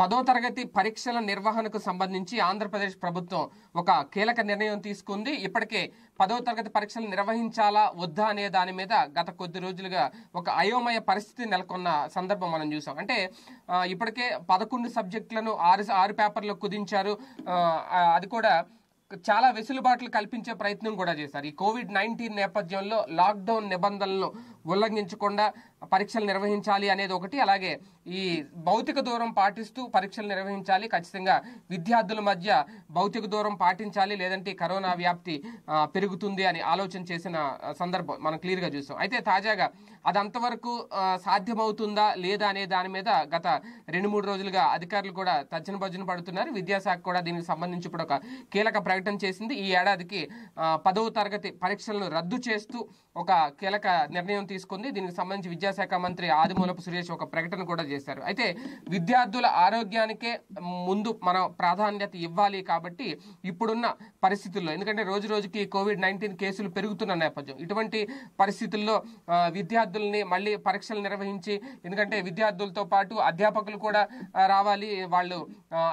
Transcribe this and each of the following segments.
పదో తరగతి పరీక్షల నిర్వహణకు సంబంధించి ఆంధ్రప్రదేశ్ ప్రభుత్వం ఒక కీలక నిర్ణయం తీసుకుంది ఇప్పటికే పదో తరగతి పరీక్షలు నిర్వహించాలా వద్దా అనే దాని మీద గత కొద్ది రోజులుగా ఒక అయోమయ పరిస్థితి నెలకొన్న సందర్భం మనం చూసాం అంటే ఇప్పటికే పదకొండు సబ్జెక్టులను ఆరు ఆరు పేపర్లు కుదించారు అది కూడా చాలా వెసులుబాట్లు కల్పించే ప్రయత్నం కూడా చేశారు ఈ కోవిడ్ నైన్టీన్ నేపథ్యంలో లాక్డౌన్ నిబంధనలను ఉల్లంఘించకుండా పరీక్షలు నిర్వహించాలి అనేది ఒకటి అలాగే ఈ భౌతిక దూరం పాటిస్తూ పరీక్షలు నిర్వహించాలి ఖచ్చితంగా విద్యార్థుల మధ్య భౌతిక దూరం పాటించాలి లేదంటే కరోనా వ్యాప్తి పెరుగుతుంది అని ఆలోచన చేసిన సందర్భం మనం క్లియర్గా చూసాం అయితే తాజాగా అది అంతవరకు సాధ్యమవుతుందా లేదా అనే దాని మీద గత రెండు మూడు రోజులుగా అధికారులు కూడా తజ్జన భజన పడుతున్నారు విద్యాశాఖ కూడా దీనికి సంబంధించి ఇప్పుడు ఒక కీలక ప్రకటన ప్రకటన చేసింది ఈ ఏడాదికి పదవ తరగతి పరీక్షలను రద్దు చేస్తూ ఒక కీలక నిర్ణయం తీసుకుంది దీనికి సంబంధించి విద్యాశాఖ మంత్రి ఆదిమూలపు సురేష్ ఒక ప్రకటన కూడా చేశారు అయితే విద్యార్థుల ఆరోగ్యానికే ముందు మనం ప్రాధాన్యత ఇవ్వాలి కాబట్టి ఇప్పుడున్న పరిస్థితుల్లో ఎందుకంటే రోజు రోజుకి కోవిడ్ నైన్టీన్ కేసులు పెరుగుతున్న నేపథ్యం ఇటువంటి పరిస్థితుల్లో విద్యార్థుల్ని మళ్ళీ పరీక్షలు నిర్వహించి ఎందుకంటే విద్యార్థులతో పాటు అధ్యాపకులు కూడా రావాలి వాళ్ళు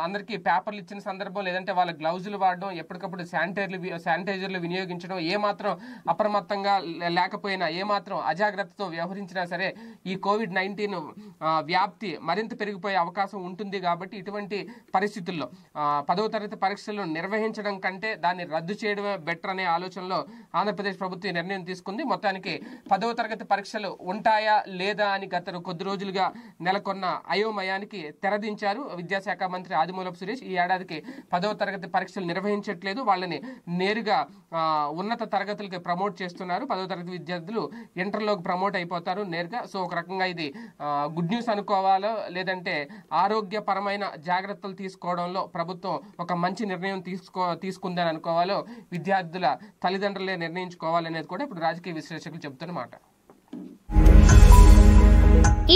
అందరికీ పేపర్లు ఇచ్చిన సందర్భం లేదంటే వాళ్ళ గ్లౌజులు వాడడం ఎప్పటికప్పుడు శానిటైజర్లు శానిటైజర్లు వినియోగించడం ఏమాత్రం అప్రమత్తంగా లేకపోయినా ఏమాత్రం అజాగ్రత్తతో వ్యవహరించినా సరే ఈ కోవిడ్ నైన్టీన్ వ్యాప్తి మరింత పెరిగిపోయే అవకాశం ఉంటుంది కాబట్టి ఇటువంటి పరిస్థితుల్లో పదో తరగతి పరీక్షలను నిర్వహించడం కంటే దాన్ని రద్దు చేయడమే బెటర్ అనే ఆలోచనలో ఆంధ్రప్రదేశ్ ప్రభుత్వం నిర్ణయం తీసుకుంది మొత్తానికి పదవ తరగతి పరీక్షలు ఉంటాయా లేదా అని గత కొద్ది రోజులుగా నెలకొన్న అయోమయానికి తెరదించారు విద్యాశాఖ మంత్రి ఆదిమూలపు సురేష్ ఈ ఏడాదికి పదవ తరగతి పరీక్షలు నిర్వహించట్లేదు వాళ్ళని నేరుగా ఉన్నత తరగతులకి ప్రమోట్ చేస్తున్నారు పదవ తరగతి తరగతి విద్యార్థులు ఇంటర్లోకి ప్రమోట్ అయిపోతారు నేరుగా సో ఒక రకంగా ఇది గుడ్ న్యూస్ అనుకోవాలో లేదంటే ఆరోగ్యపరమైన జాగ్రత్తలు తీసుకోవడంలో ప్రభుత్వం ఒక మంచి నిర్ణయం తీసుకో తీసుకుందని అనుకోవాలో విద్యార్థుల తల్లిదండ్రులే నిర్ణయించుకోవాలనేది కూడా ఇప్పుడు రాజకీయ విశ్లేషకులు చెబుతున్నమాట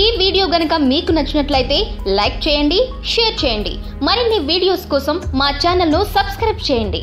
ఈ వీడియో గనక మీకు నచ్చినట్లయితే లైక్ చేయండి షేర్ చేయండి మరిన్ని వీడియోస్ కోసం మా ఛానల్ను సబ్స్క్రైబ్ చేయండి